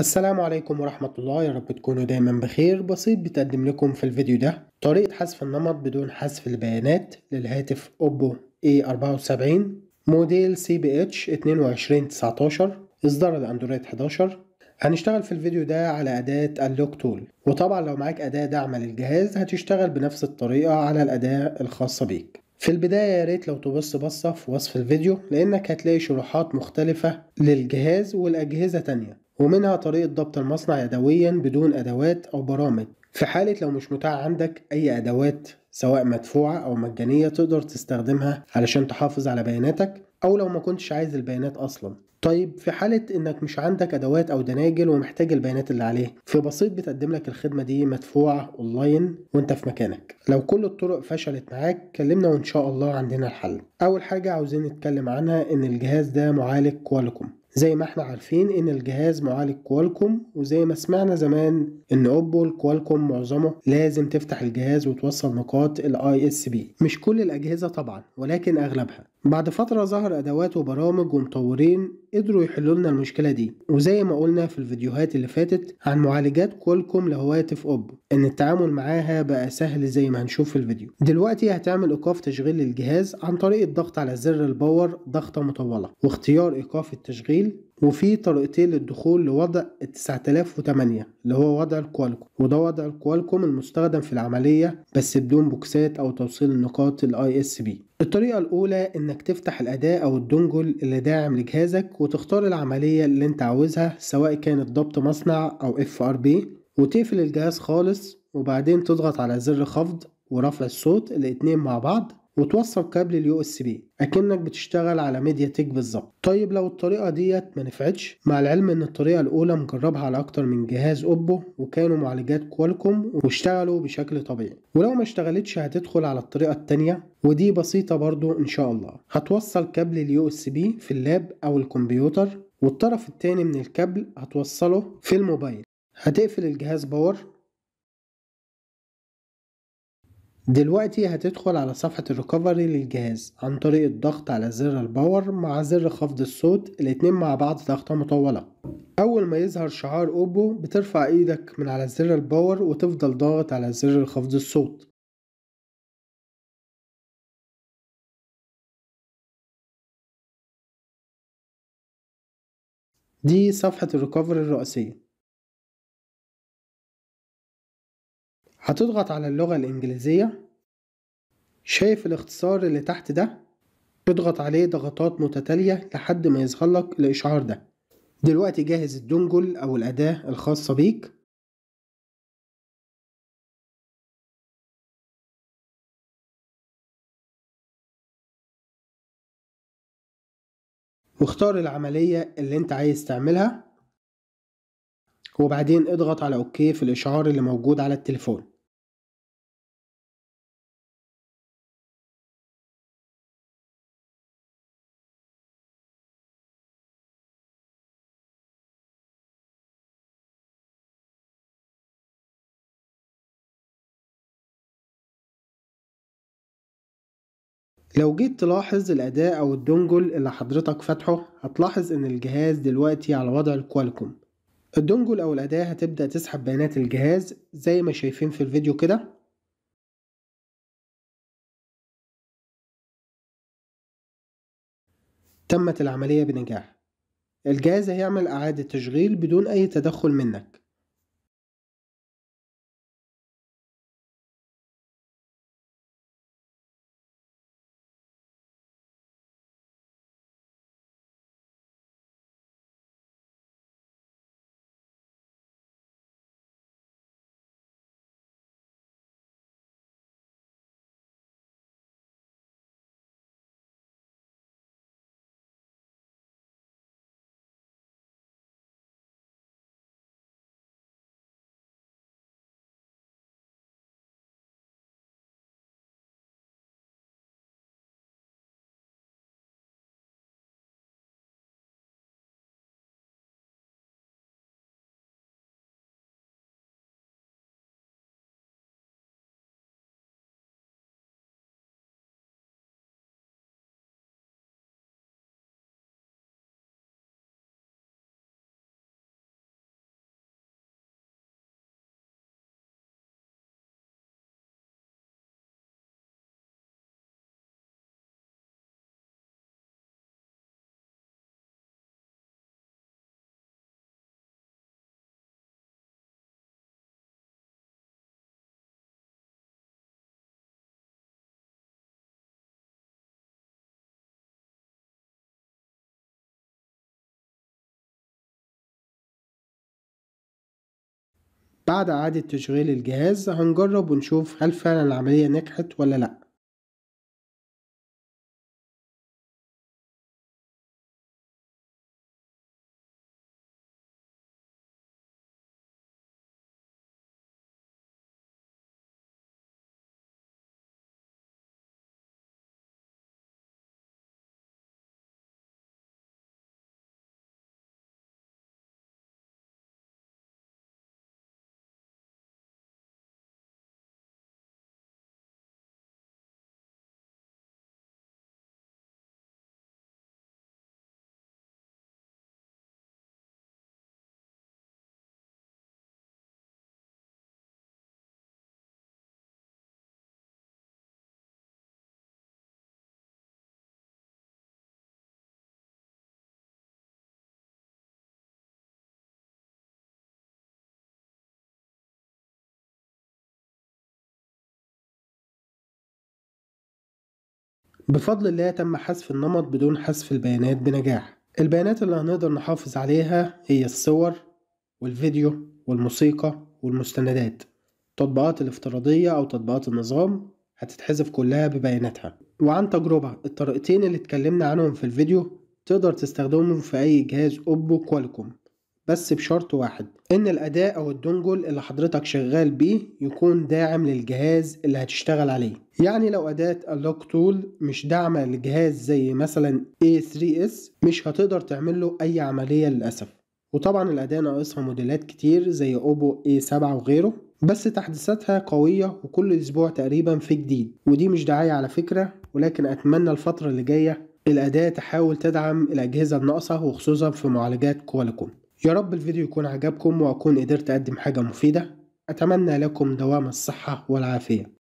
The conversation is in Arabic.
السلام عليكم ورحمة الله يا رب تكونوا دايما بخير بسيط بتقدم لكم في الفيديو ده طريقة حذف النمط بدون حذف البيانات للهاتف اوبو A74 موديل سي بي اتش 2219 اصدار الاندرويد 11 هنشتغل في الفيديو ده على أداة اللوك تول وطبعا لو معاك أداة دعم للجهاز هتشتغل بنفس الطريقة على الأداة الخاصة بيك في البداية يا ريت لو تبص بصة في وصف الفيديو لأنك هتلاقي شروحات مختلفة للجهاز والأجهزة تانية ومنها طريقة ضبط المصنع يدويا بدون أدوات أو برامج في حالة لو مش متاح عندك أي أدوات سواء مدفوعة أو مجانية تقدر تستخدمها علشان تحافظ على بياناتك أو لو ما كنتش عايز البيانات أصلا طيب في حالة إنك مش عندك أدوات أو دناجل ومحتاج البيانات اللي عليه في بسيط بتقدم لك الخدمة دي مدفوعة أونلاين وأنت في مكانك لو كل الطرق فشلت معاك كلمنا وإن شاء الله عندنا الحل أول حاجة عاوزين نتكلم عنها إن الجهاز ده معالج كوالكوم زي ما احنا عارفين ان الجهاز معالج كوالكوم وزي ما سمعنا زمان ان اوبو الكوالكوم معظمه لازم تفتح الجهاز وتوصل نقاط الاي اس بي مش كل الاجهزه طبعا ولكن اغلبها بعد فتره ظهر ادوات وبرامج ومطورين قدروا يحلوا لنا المشكله دي وزي ما قلنا في الفيديوهات اللي فاتت عن معالجات كوالكوم لهواتف اوبو ان التعامل معاها بقى سهل زي ما هنشوف في الفيديو دلوقتي هتعمل ايقاف تشغيل للجهاز عن طريق الضغط على زر الباور ضغطه مطوله واختيار ايقاف التشغيل وفي طريقتين للدخول لوضع 9008 اللي هو وضع الكوالكوم وده وضع الكوالكوم المستخدم في العملية بس بدون بوكسات أو توصيل النقاط الاي اس بي الطريقة الأولى إنك تفتح الأداة أو الدونجل اللي داعم لجهازك وتختار العملية اللي أنت عاوزها سواء كانت ضبط مصنع أو اف ار بي وتقفل الجهاز خالص وبعدين تضغط على زر خفض ورفع الصوت الاتنين مع بعض وتوصل كابل اليو اس بي اكنك بتشتغل على ميديا تك بالظبط طيب لو الطريقه ديت ما نفعتش مع العلم ان الطريقه الاولى مجربها على اكتر من جهاز اوبو وكانوا معالجات كوالكوم واشتغلوا بشكل طبيعي ولو ما اشتغلتش هتدخل على الطريقه الثانيه ودي بسيطه برضو ان شاء الله هتوصل كابل اليو اس بي في اللاب او الكمبيوتر والطرف الثاني من الكابل هتوصله في الموبايل هتقفل الجهاز باور دلوقتي هتدخل على صفحة الريكفري للجهاز عن طريق الضغط على زر الباور مع زر خفض الصوت الاتنين مع بعض ضغطة مطولة أول ما يظهر شعار أوبو بترفع إيدك من على زر الباور وتفضل ضاغط على زر خفض الصوت دي صفحة الريكفري الرئيسية هتضغط على اللغة الإنجليزية شايف الاختصار اللي تحت ده تضغط عليه ضغطات متتالية لحد ما يظهر لك الإشعار ده دلوقتي جهز الدونجل أو الأداة الخاصة بيك واختار العملية اللي انت عايز تعملها وبعدين اضغط على اوكي في الاشعار اللي موجود على التليفون لو جيت تلاحظ الأداء أو الدونجل اللي حضرتك فاتحه هتلاحظ إن الجهاز دلوقتي على وضع الكوالكوم الدونجل أو الأداة هتبدأ تسحب بيانات الجهاز زي ما شايفين في الفيديو كده تمت العملية بنجاح الجهاز هيعمل إعادة تشغيل بدون أي تدخل منك بعد إعادة تشغيل الجهاز هنجرب ونشوف هل فعلا العملية نجحت ولا لأ بفضل الله تم حذف النمط بدون حذف البيانات بنجاح البيانات اللي هنقدر نحافظ عليها هي الصور والفيديو والموسيقى والمستندات التطبيقات الافتراضية أو تطبيقات النظام هتتحذف كلها ببياناتها وعن تجربة الطريقتين اللي اتكلمنا عنهم في الفيديو تقدر تستخدمهم في أي جهاز أوبو كوالكوم بس بشرط واحد ان الاداء او الدونجل اللي حضرتك شغال بيه يكون داعم للجهاز اللي هتشتغل عليه يعني لو اداة اللوك تول مش داعمة للجهاز زي مثلا A3S مش هتقدر تعمل له اي عملية للاسف وطبعا الاداة ناقصها موديلات كتير زي اوبو A7 وغيره بس تحديثاتها قوية وكل اسبوع تقريبا في جديد ودي مش دعاية على فكرة ولكن اتمنى الفترة اللي جاية الاداة تحاول تدعم الاجهزة الناقصة وخصوصا في معالجات كوالكوم يا رب الفيديو يكون عجبكم وأكون قدرت أقدم حاجة مفيدة أتمنى لكم دوام الصحة والعافية